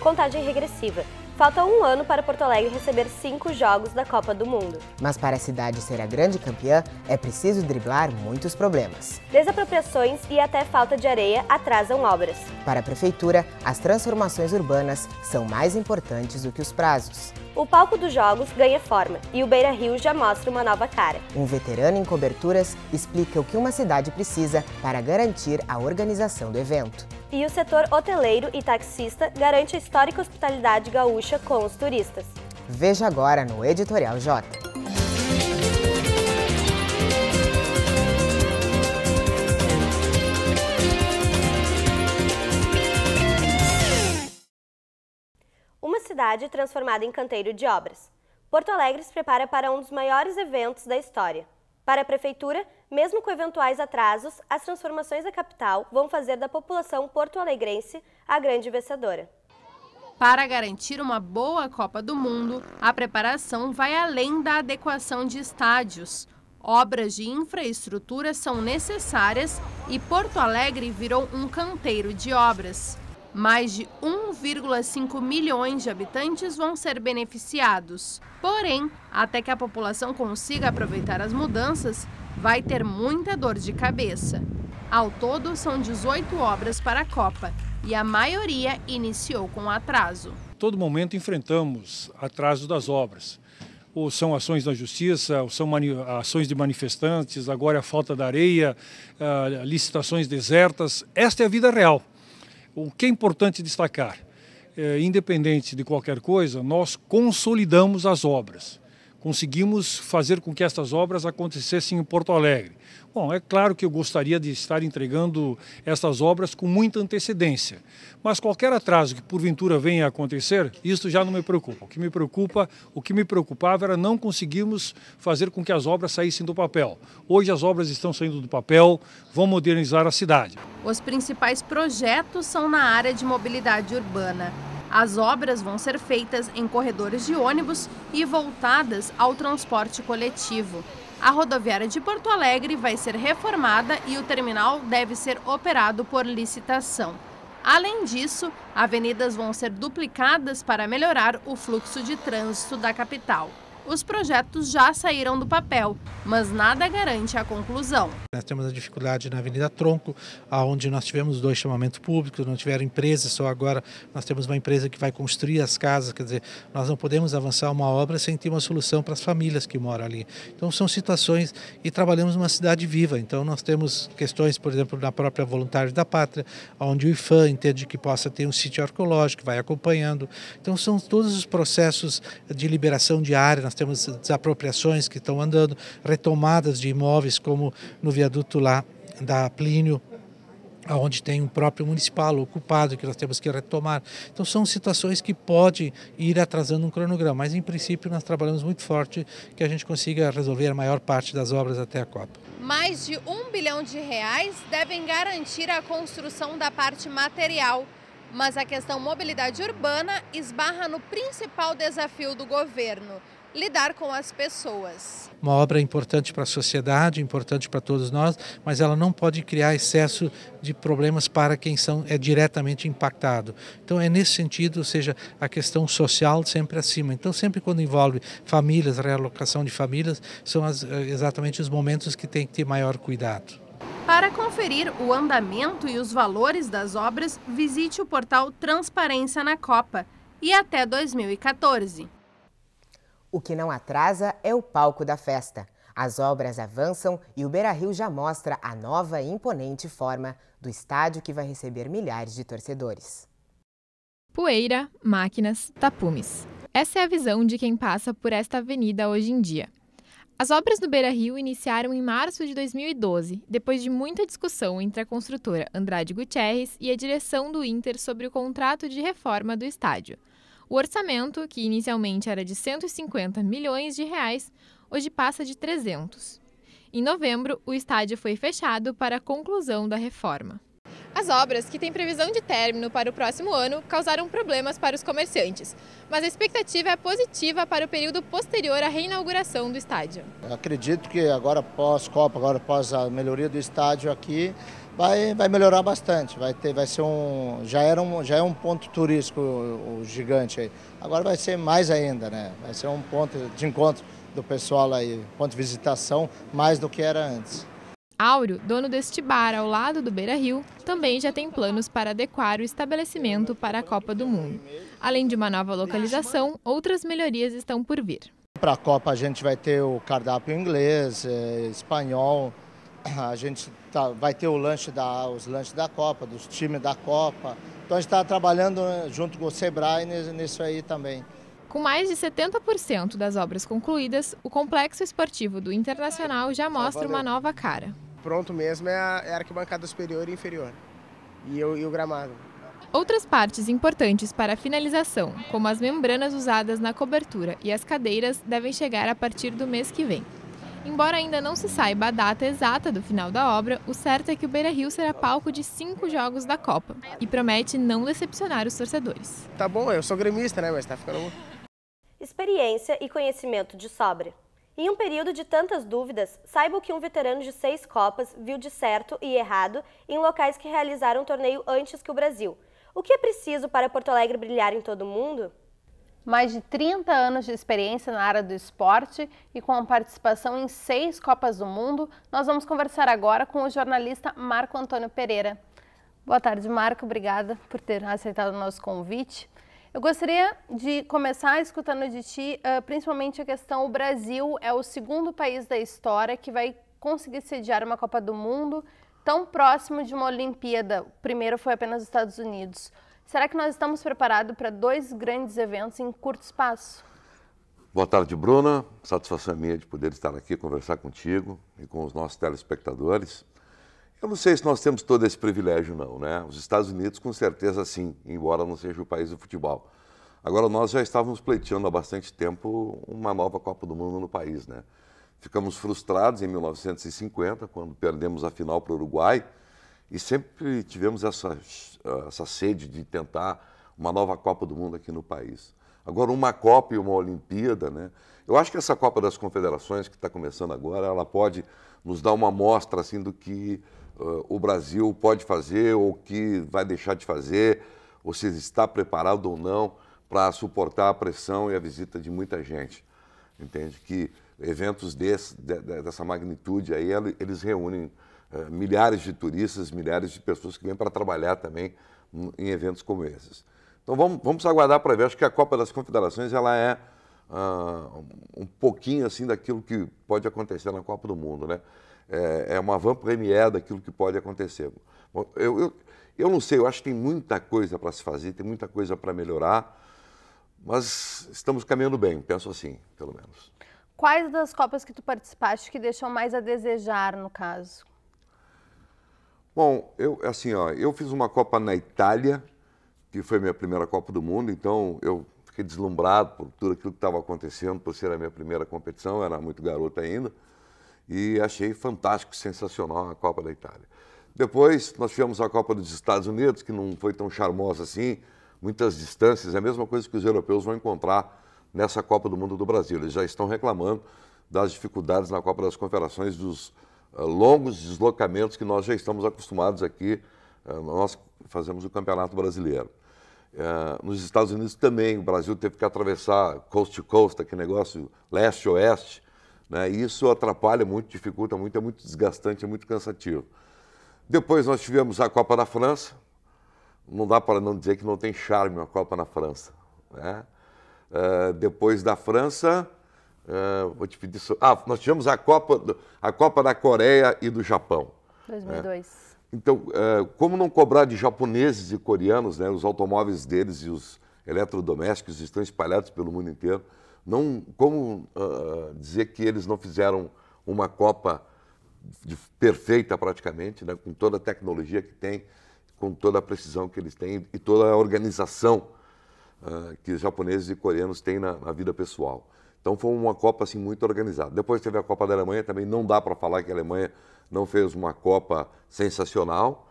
contagem regressiva. Falta um ano para Porto Alegre receber cinco jogos da Copa do Mundo. Mas para a cidade ser a grande campeã, é preciso driblar muitos problemas. Desapropriações e até falta de areia atrasam obras. Para a Prefeitura, as transformações urbanas são mais importantes do que os prazos. O palco dos jogos ganha forma e o Beira Rio já mostra uma nova cara. Um veterano em coberturas explica o que uma cidade precisa para garantir a organização do evento. E o setor hoteleiro e taxista garante a histórica hospitalidade gaúcha com os turistas. Veja agora no Editorial J. Uma cidade transformada em canteiro de obras. Porto Alegre se prepara para um dos maiores eventos da história. Para a Prefeitura, mesmo com eventuais atrasos, as transformações da capital vão fazer da população porto-alegrense a grande vencedora. Para garantir uma boa Copa do Mundo, a preparação vai além da adequação de estádios. Obras de infraestrutura são necessárias e Porto Alegre virou um canteiro de obras. Mais de 1,5 milhões de habitantes vão ser beneficiados. Porém, até que a população consiga aproveitar as mudanças, vai ter muita dor de cabeça. Ao todo, são 18 obras para a Copa e a maioria iniciou com atraso. Todo momento enfrentamos atraso das obras. Ou são ações da justiça, ou são ações de manifestantes, agora é a falta da areia, ah, licitações desertas. Esta é a vida real. O que é importante destacar? É, independente de qualquer coisa, nós consolidamos as obras conseguimos fazer com que estas obras acontecessem em Porto Alegre. Bom, é claro que eu gostaria de estar entregando estas obras com muita antecedência, mas qualquer atraso que porventura venha a acontecer, isso já não me preocupa. O que me preocupa, o que me preocupava era não conseguirmos fazer com que as obras saíssem do papel. Hoje as obras estão saindo do papel, vão modernizar a cidade. Os principais projetos são na área de mobilidade urbana. As obras vão ser feitas em corredores de ônibus e voltadas ao transporte coletivo. A rodoviária de Porto Alegre vai ser reformada e o terminal deve ser operado por licitação. Além disso, avenidas vão ser duplicadas para melhorar o fluxo de trânsito da capital os projetos já saíram do papel, mas nada garante a conclusão. Nós temos a dificuldade na Avenida Tronco, onde nós tivemos dois chamamentos públicos, não tiveram empresas, só agora nós temos uma empresa que vai construir as casas, quer dizer, nós não podemos avançar uma obra sem ter uma solução para as famílias que moram ali. Então são situações e trabalhamos numa cidade viva, então nós temos questões, por exemplo, na própria Voluntários da Pátria, onde o IFAM entende que possa ter um sítio arqueológico, vai acompanhando. Então são todos os processos de liberação de área nós temos desapropriações que estão andando, retomadas de imóveis, como no viaduto lá da Plínio, onde tem um próprio municipal ocupado que nós temos que retomar. Então são situações que pode ir atrasando um cronograma, mas em princípio nós trabalhamos muito forte que a gente consiga resolver a maior parte das obras até a Copa. Mais de um bilhão de reais devem garantir a construção da parte material, mas a questão mobilidade urbana esbarra no principal desafio do governo, lidar com as pessoas. Uma obra importante para a sociedade, importante para todos nós, mas ela não pode criar excesso de problemas para quem são, é diretamente impactado. Então é nesse sentido, ou seja, a questão social sempre acima. Então sempre quando envolve famílias, realocação de famílias, são as, eh, exatamente os momentos que tem que ter maior cuidado. Para conferir o andamento e os valores das obras, visite o portal Transparência na Copa e até 2014. O que não atrasa é o palco da festa. As obras avançam e o Beira-Rio já mostra a nova e imponente forma do estádio que vai receber milhares de torcedores. Poeira, máquinas, tapumes. Essa é a visão de quem passa por esta avenida hoje em dia. As obras do Beira Rio iniciaram em março de 2012, depois de muita discussão entre a construtora Andrade Gutierrez e a direção do Inter sobre o contrato de reforma do estádio. O orçamento, que inicialmente era de 150 milhões de reais, hoje passa de 300. Em novembro, o estádio foi fechado para a conclusão da reforma. As obras, que têm previsão de término para o próximo ano, causaram problemas para os comerciantes, mas a expectativa é positiva para o período posterior à reinauguração do estádio. Acredito que agora pós-Copa, agora pós a melhoria do estádio aqui, vai, vai melhorar bastante. Vai ter, vai ser um, já era um, já é um ponto turístico gigante aí. Agora vai ser mais ainda, né? Vai ser um ponto de encontro do pessoal aí, ponto de visitação mais do que era antes. Áureo, dono deste bar ao lado do Beira Rio, também já tem planos para adequar o estabelecimento para a Copa do Mundo. Além de uma nova localização, outras melhorias estão por vir. Para a Copa a gente vai ter o cardápio inglês, eh, espanhol, a gente tá, vai ter o lanche da, os lanches da Copa, dos times da Copa. Então a gente está trabalhando eh, junto com o Sebrae nisso aí também. Com mais de 70% das obras concluídas, o complexo esportivo do Internacional já ah, mostra ah, uma nova cara. Pronto mesmo é a, é a arquibancada superior e inferior e o, e o gramado. Outras partes importantes para a finalização, como as membranas usadas na cobertura e as cadeiras, devem chegar a partir do mês que vem. Embora ainda não se saiba a data exata do final da obra, o certo é que o Beira Rio será palco de cinco jogos da Copa e promete não decepcionar os torcedores. Tá bom, eu sou gremista, né? Mas tá ficando bom. Experiência e conhecimento de sobre. Em um período de tantas dúvidas, saiba o que um veterano de seis Copas viu de certo e errado em locais que realizaram um torneio antes que o Brasil. O que é preciso para Porto Alegre brilhar em todo o mundo? mais de 30 anos de experiência na área do esporte e com a participação em seis Copas do Mundo, nós vamos conversar agora com o jornalista Marco Antônio Pereira. Boa tarde, Marco. Obrigada por ter aceitado o nosso convite. Eu gostaria de começar escutando de ti, uh, principalmente a questão: o Brasil é o segundo país da história que vai conseguir sediar uma Copa do Mundo tão próximo de uma Olimpíada. O primeiro foi apenas os Estados Unidos. Será que nós estamos preparados para dois grandes eventos em curto espaço? Boa tarde, Bruna. Satisfação é minha de poder estar aqui conversar contigo e com os nossos telespectadores. Eu não sei se nós temos todo esse privilégio, não, né? Os Estados Unidos, com certeza, sim, embora não seja o país do futebol. Agora, nós já estávamos pleiteando há bastante tempo uma nova Copa do Mundo no país, né? Ficamos frustrados em 1950, quando perdemos a final para o Uruguai, e sempre tivemos essa, essa sede de tentar uma nova Copa do Mundo aqui no país. Agora, uma Copa e uma Olimpíada, né? Eu acho que essa Copa das Confederações, que está começando agora, ela pode nos dar uma amostra assim, do que uh, o Brasil pode fazer ou que vai deixar de fazer, ou se está preparado ou não para suportar a pressão e a visita de muita gente. Entende? Que eventos desse, de, de, dessa magnitude aí, eles reúnem eh, milhares de turistas, milhares de pessoas que vêm para trabalhar também em eventos como esses. Então vamos, vamos aguardar para ver. Acho que a Copa das Confederações ela é uh, um pouquinho assim daquilo que pode acontecer na Copa do Mundo, né? É, é uma van premier daquilo que pode acontecer. Bom, eu, eu, eu não sei, eu acho que tem muita coisa para se fazer, tem muita coisa para melhorar, mas estamos caminhando bem, penso assim, pelo menos. Quais das Copas que tu participaste que deixam mais a desejar, no caso? Bom, eu assim, ó, eu fiz uma Copa na Itália, que foi minha primeira Copa do Mundo, então eu fiquei deslumbrado por tudo aquilo que estava acontecendo, por ser a minha primeira competição, era muito garoto ainda, e achei fantástico, sensacional a Copa da Itália. Depois nós tivemos a Copa dos Estados Unidos, que não foi tão charmosa assim, muitas distâncias, é a mesma coisa que os europeus vão encontrar nessa Copa do Mundo do Brasil. Eles já estão reclamando das dificuldades na Copa das Confederações dos eh, longos deslocamentos que nós já estamos acostumados aqui. Eh, nós fazemos o Campeonato Brasileiro. Eh, nos Estados Unidos também, o Brasil teve que atravessar coast to coast, aquele negócio leste-oeste. Né? E isso atrapalha muito, dificulta muito, é muito desgastante, é muito cansativo. Depois nós tivemos a Copa da França. Não dá para não dizer que não tem charme a Copa na França. Né? depois da França, Uh, vou te pedir. So... Ah, nós tivemos a Copa, do... a Copa da Coreia e do Japão. 2002. Né? Então, uh, como não cobrar de japoneses e coreanos, né? Os automóveis deles e os eletrodomésticos estão espalhados pelo mundo inteiro. Não, como uh, dizer que eles não fizeram uma Copa de... perfeita praticamente, né? Com toda a tecnologia que tem, com toda a precisão que eles têm e toda a organização que os japoneses e coreanos têm na, na vida pessoal. Então foi uma Copa assim muito organizada. Depois teve a Copa da Alemanha, também não dá para falar que a Alemanha não fez uma Copa sensacional.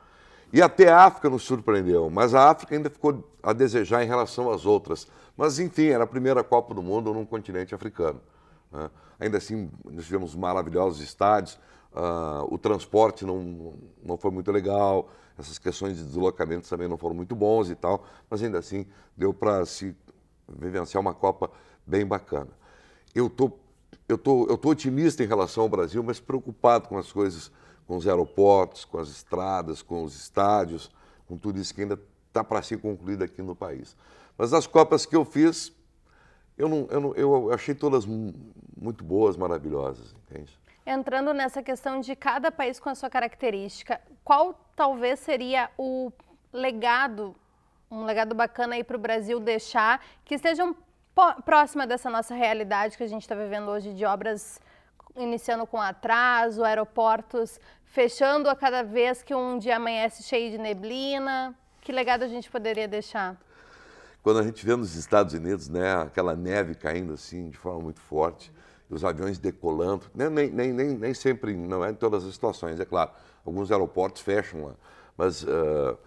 E até a África nos surpreendeu, mas a África ainda ficou a desejar em relação às outras. Mas enfim, era a primeira Copa do Mundo num continente africano. Né? Ainda assim, nós tivemos maravilhosos estádios, uh, o transporte não, não foi muito legal, essas questões de deslocamento também não foram muito bons e tal, mas ainda assim deu para se vivenciar uma Copa bem bacana eu tô, eu tô, eu tô otimista em relação ao Brasil, mas preocupado com as coisas, com os aeroportos, com as estradas, com os estádios, com tudo isso que ainda está para ser concluído aqui no país. Mas as Copas que eu fiz, eu, não, eu, não, eu achei todas muito boas, maravilhosas, entende? Entrando nessa questão de cada país com a sua característica, qual talvez seria o legado, um legado bacana aí para o Brasil deixar, que seja um próxima dessa nossa realidade que a gente está vivendo hoje de obras iniciando com atraso, aeroportos fechando a cada vez que um dia amanhece cheio de neblina. Que legado a gente poderia deixar? Quando a gente vê nos Estados Unidos, né, aquela neve caindo assim de forma muito forte, os aviões decolando, né, nem, nem, nem, nem sempre, não é em todas as situações, é claro. Alguns aeroportos fecham lá, mas uh,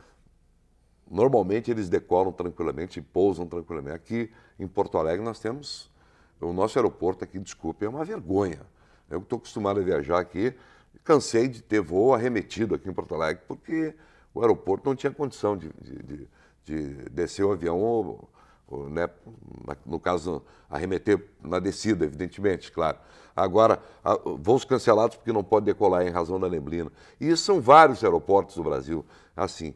Normalmente eles decolam tranquilamente e pousam tranquilamente. Aqui em Porto Alegre nós temos o nosso aeroporto aqui, desculpe, é uma vergonha. Eu estou acostumado a viajar aqui, cansei de ter voo arremetido aqui em Porto Alegre porque o aeroporto não tinha condição de, de, de, de descer o avião, ou, ou, né, no caso, arremeter na descida, evidentemente, claro. Agora, voos cancelados porque não pode decolar em razão da neblina. E são vários aeroportos do Brasil assim.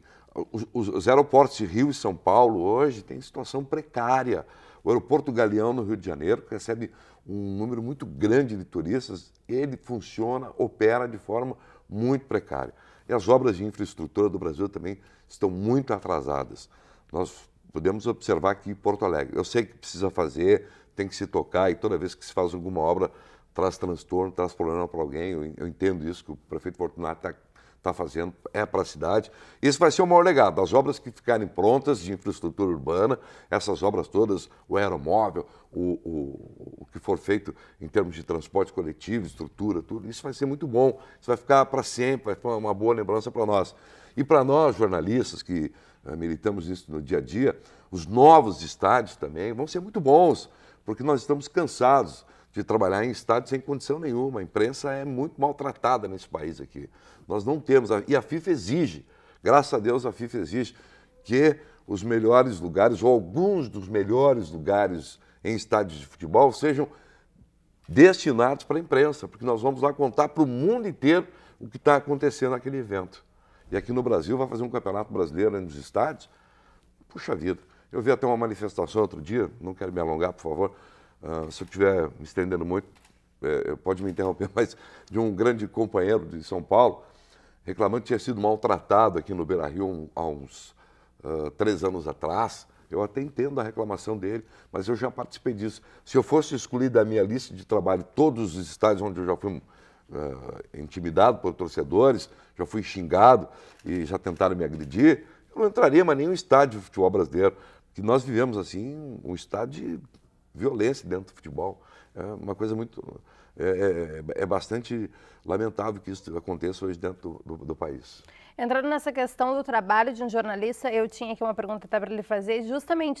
Os, os aeroportos de Rio e São Paulo hoje têm situação precária. O aeroporto Galeão, no Rio de Janeiro, que recebe um número muito grande de turistas, ele funciona, opera de forma muito precária. E as obras de infraestrutura do Brasil também estão muito atrasadas. Nós podemos observar aqui em Porto Alegre. Eu sei que precisa fazer, tem que se tocar, e toda vez que se faz alguma obra, traz transtorno, traz problema para alguém. Eu, entendo isso, que o prefeito Fortunato está está fazendo é para a cidade. Esse vai ser o maior legado. As obras que ficarem prontas de infraestrutura urbana, essas obras todas, o aeromóvel, o, o, o que for feito em termos de transporte coletivo, estrutura, tudo, isso vai ser muito bom. Isso vai ficar para sempre, vai ser uma boa lembrança para nós. E para nós, jornalistas que eh, militamos isso no dia a dia, os novos estádios também vão ser muito bons, porque nós estamos cansados de trabalhar em estádio sem condição nenhuma. A imprensa é muito maltratada nesse país aqui. Nós não temos. E a FIFA exige, graças a Deus a FIFA exige, que os melhores lugares, ou alguns dos melhores lugares em estádios de futebol, sejam destinados para a imprensa, porque nós vamos lá contar para o mundo inteiro o que está acontecendo naquele evento. E aqui no Brasil vai fazer um campeonato brasileiro nos estádios. Puxa vida, eu vi até uma manifestação outro dia, não quero me alongar, por favor, ah, se eu estiver me estendendo muito, é, pode me interromper, mas de um grande companheiro de São Paulo, reclamando que tinha sido maltratado aqui no Beira Rio um, há uns uh, três anos atrás. Eu até entendo a reclamação dele, mas eu já participei disso. Se eu fosse excluído da minha lista de trabalho todos os estádios onde eu já fui uh, intimidado por torcedores, já fui xingado e já tentaram me agredir, eu não entraria mais nenhum estádio de futebol brasileiro. Que nós vivemos assim, um estádio de violência dentro do futebol. É uma coisa muito. É, é, é bastante lamentável que isso aconteça hoje dentro do, do, do país. Entrando nessa questão do trabalho de um jornalista, eu tinha aqui uma pergunta até para lhe fazer, justamente